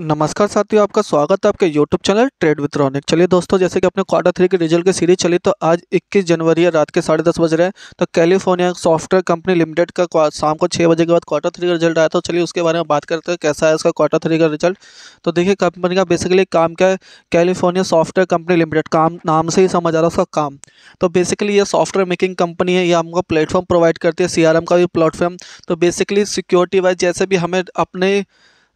नमस्कार साथियों आपका स्वागत है आपके YouTube channel trade with Ronik चलिए दोस्तों जैसे कि अपने क्वार्टर थ्री के रिजल्ट की सीरीज चली तो आज 21 जनवरी रात के साढ़े दस बज रहे हैं तो कैलिफोर्निया सॉफ्टवेयर कंपनी लिमिटेड का शाम को छः बजे के बाद क्वार्टर थ्री का रिजल्ट आया तो चलिए उसके बारे में बात करते हैं कैसा है उसका क्वार्टर थ्री का रिजल्ट तो देखिए कंपनी का बेसिकली काम क्या है कैलिफोर्निया सॉफ्टवेयर कंपनी लिमिटेड काम नाम से ही समझ आ रहा है उसका काम तो बेसिकली ये सॉफ्टवेयर मेकिंग कंपनी है ये हमको प्लेटफॉर्म प्रोवाइड करती है सी का भी प्लेटफॉर्म तो बेसिकली सिक्योरिटी वाइज जैसे भी हमें अपने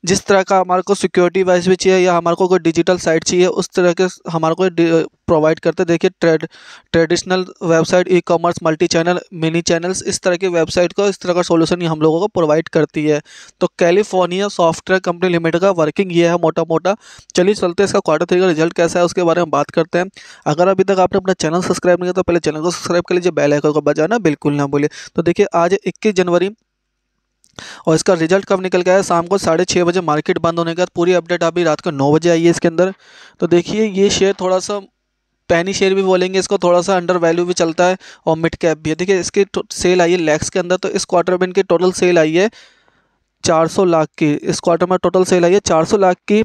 जिस तरह का हमारे को सिक्योरिटी वाइज भी चाहिए या हमारे को कोई डिजिटल साइट चाहिए उस तरह के हमारे को प्रोवाइड करते देखिए trade traditional website e commerce multi channel mini channels इस तरह की वेबसाइट को इस तरह का सोल्यूशन हम लोगों को प्रोवाइड करती है तो कैलिफोर्निया सॉफ्टवेयर कंपनी लिमिटेड का वर्किंग ये है मोटा मोटा चलिए चलते इसका क्वार्टर थ्री का रिजल्ट कैसा है उसके बारे में बात करते हैं अगर अभी तक आपने अपना चैनल सब्सक्राइब नहीं किया तो पहले चैनल को सब्सक्राइब कर लीजिए बेलाइकन को बजाना बिल्कुल ना बोलिए तो देखिए आज इक्कीस जनवरी और इसका रिजल्ट कब निकल गया है शाम को साढ़े छः बजे मार्केट बंद होने के बाद पूरी अपडेट अभी रात को नौ बजे आई है इसके अंदर तो देखिए ये शेयर थोड़ा सा पैनी शेयर भी बोलेंगे इसको थोड़ा सा अंडर वैल्यू भी चलता है और मिड कैप भी है देखिए इसकी सेल आई है लैक्स के अंदर तो इस क्वार्टर में इनकी टोटल सेल आई है 400 लाख की इस क्वार्टर में टोटल सेल आई है 400 लाख की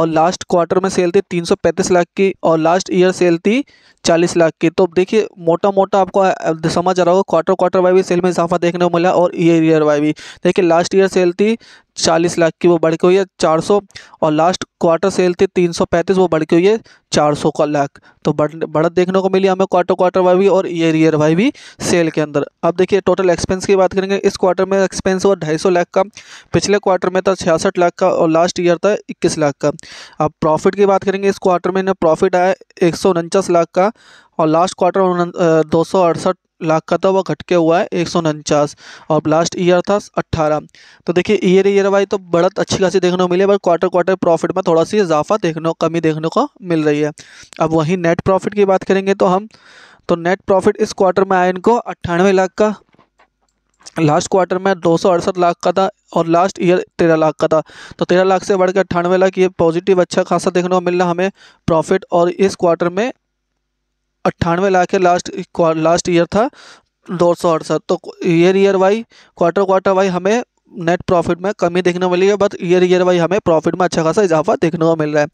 और लास्ट क्वार्टर में सेल थी 335 लाख की और लास्ट ईयर सेल थी 40 लाख की तो देखिए मोटा मोटा आपको समझ आ रहा होगा क्वार्टर क्वार्टर वाई भी सेल में इजाफा देखने को मिला और ईयर ईयर वाई भी देखिए लास्ट ईयर सेल थी चालीस लाख की वो बढ़ के हुई है चार सौ और लास्ट क्वार्टर सेल थी तीन सौ पैंतीस वो बढ़ के हुई है चार सौ का लाख तो बढ़ बढ़त देखने को मिली हमें क्वार्टर क्वार्टर वाई भी और ईयर ईयर वाई भी सेल के अंदर अब देखिए टोटल एक्सपेंस की बात करेंगे इस क्वार्टर में एक्सपेंस हुआ ढाई सौ लाख का पिछले क्वार्टर में था छियासठ लाख का और लास्ट ईयर था इक्कीस लाख का अब प्रॉफिट की बात करेंगे इस क्वार्टर में इन्हें प्रॉफिट आया एक लाख का और लास्ट क्वार्टर दो सौ अड़सठ लाख का था वह घट के हुआ है एक सौ उनचास और लास्ट ईयर था अट्ठारह तो देखिए ईयर ईयर वाइज तो बढ़त अच्छी खासी देखने को मिली बट क्वार्टर क्वार्टर प्रॉफिट में थोड़ा सी इजाफा देखने कमी देखने को मिल रही है अब वहीं नेट प्रॉफिट की बात करेंगे तो हम तो नेट प्रॉफिट इस क्वार्टर में आया इनको अट्ठानवे लाख का लास्ट क्वार्टर में दो सौ अड़सठ लाख का था और लास्ट ईयर तेरह लाख का था तो तेरह लाख से बढ़कर अट्ठानवे लाख ये पॉजिटिव अच्छा खासा देखने को मिल रहा हमें प्रॉफिट और इस क्वार्टर में अट्ठानवे लाख है लास्ट लास्ट ईयर था दो सौ अड़सठ तो year year Y quarter quarter Y हमें नेट प्रॉफिट में कमी देखने वाली है बट ईयर ईयर वाई हमें प्रॉफिट में अच्छा खासा इजाफा देखने को मिल रहा है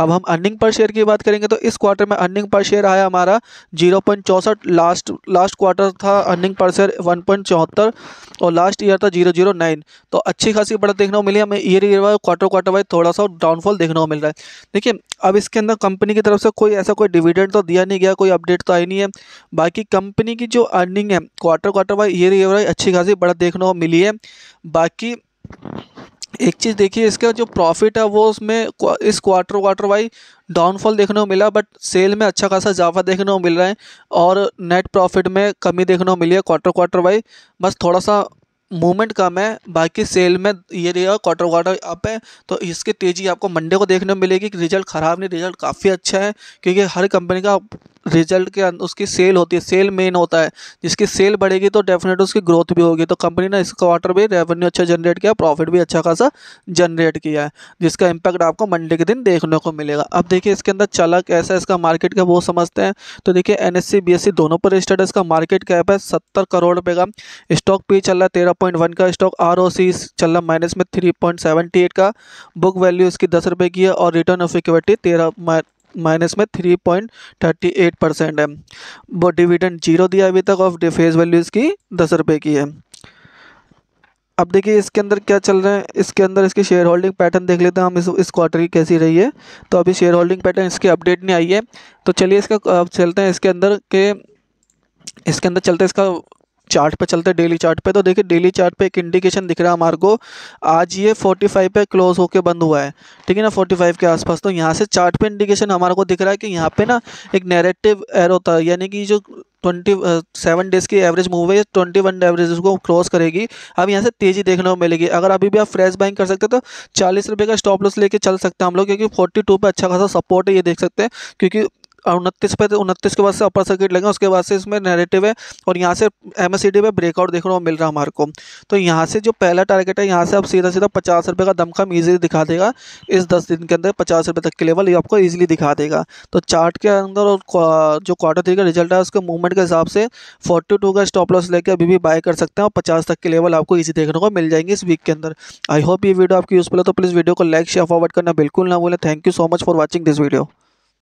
अब हम अर्निंग पर शेयर की बात करेंगे तो इस क्वार्टर में अर्निंग पर शेयर आया हमारा जीरो पॉइंट चौंसठ लास्ट लास्ट क्वार्टर था earning per share one point चौहत्तर और लास्ट ईयर था जीरो जीरो नाइन तो अच्छी खासी बढ़त देखने को मिली हमें year year Y quarter quarter Y थोड़ा सा डाउनफॉल देखने को मिल रहा है देखिए अब इसके अंदर कंपनी की तरफ से कोई ऐसा कोई डिविडेंड तो दिया नहीं गया कोई अपडेट तो आई नहीं है बाकी कंपनी की जो अर्निंग है quarter quarter Y year year Y अच्छी खासी बढ़त देखने को मिली है बाकी एक चीज़ देखिए इसका जो प्रॉफिट है वो उसमें इस क्वार्टर क्वार्टर वाई डाउनफॉल देखने को मिला बट सेल में अच्छा खासा इजाफा देखने को मिल रहा है और नेट प्रॉफिट में कमी देखने को मिली है क्वार्टर क्वार्टर वाई बस थोड़ा सा मूवमेंट कम है बाकी सेल में ये रहेगा क्वार्टर क्वार्टर अप है तो इसकी तेज़ी आपको मंडे को देखने को मिलेगी कि रिजल्ट ख़राब नहीं रिजल्ट काफ़ी अच्छा है क्योंकि हर कंपनी का रिजल्ट के उसकी सेल होती है सेल मेन होता है जिसकी सेल बढ़ेगी तो डेफिनेट उसकी ग्रोथ भी होगी तो कंपनी ने इस क्वार्टर में रेवेन्यू अच्छा जनरेट किया प्रॉफिट भी अच्छा खासा जनरेट किया है जिसका इम्पैक्ट आपको मंडे के दिन देखने को मिलेगा अब देखिए इसके अंदर चला कैसा है इसका मार्केट कैप वो समझते हैं तो देखिए एन एस दोनों पर रजिस्टर्ड है इसका मार्केट कैप है सत्तर करोड़ रुपये का स्टॉक पी चल रहा है तेरह पॉइंट वन का स्टॉक आर ओ सी चल रहा माइनस में थ्री पॉइंट सेवेंटी एट का बुक वैल्यू इसकी दस रुपये की है और रिटर्न ऑफ इक्विटी तेरह माइनस में three point thirty eight percent है वो डिविडेंड जीरो दिया अभी तक ऑफ फेस वैल्यू इसकी दस रुपये की है अब देखिए इसके अंदर क्या चल रहा है इसके अंदर इसकी शेयर होल्डिंग पैटर्न देख लेते हैं हम इस इस क्वार्टर की कैसी रही है तो अभी शेयर होल्डिंग पैटर्न इसकी अपडेट नहीं आई है तो चलिए इसका अब चलते हैं इसके अंदर के इसके अंदर चलते हैं इसका चार्ट पे चलते हैं डेली चार्ट पे तो देखिए डेली चार्ट पे एक इंडिकेशन दिख रहा है हमारे को आज ये 45 पे क्लोज होके बंद हुआ है ठीक है ना 45 के आसपास तो यहाँ से चार्ट पे इंडिकेशन हमारे को दिख रहा है कि यहाँ पे ना एक नेरेटिव एर होता है यानी कि जो ट्वेंटी सेवन डेज़ की एवरेज मूव है ट्वेंटी वन एवरेज को क्रॉस करेगी अब यहाँ से तेज़ी देखने को मिलेगी अगर अभी भी आप फ्रेश बाइंग कर सकते हैं तो चालीस रुपये का स्टॉप लॉस लेके चल सकते हैं हम लोग क्योंकि फोर्टी टू अच्छा खासा सपोर्ट है ये देख सकते हैं क्योंकि उनतीस पे उनतीस के बाद से अपर सर्किट लगे उसके बाद से इसमें नेगेटिव है और यहाँ से एम एस पे ब्रेकआउट देखने को मिल रहा है हमारे को तो यहाँ से जो पहला टारगेट है यहाँ से आप सीधा सीधा पचास रुपये का दमखम ईजिली दिखा देगा इस दस दिन के अंदर पचास रुपये तक के लेवल ये आपको ईजिली दिखा देगा तो चार्ट के अंदर और जो क्वार्टर थ्री का रिजल्ट है उसके मूवमेंट के हिसाब से फोर्टी टू का स्टॉप लॉस लेकर अभी भी बाय कर सकते हैं और पचास तक के लेवल आपको ईजी देखने को मिल जाएंगे इस वीक के अंदर आई होप ये वीडियो आपकी यूज़फुल है तो प्लीज़ वीडियो को लाइक शेयर फॉरवर्ड करना बिल्कुल ना भूलें thank you so much for watching this video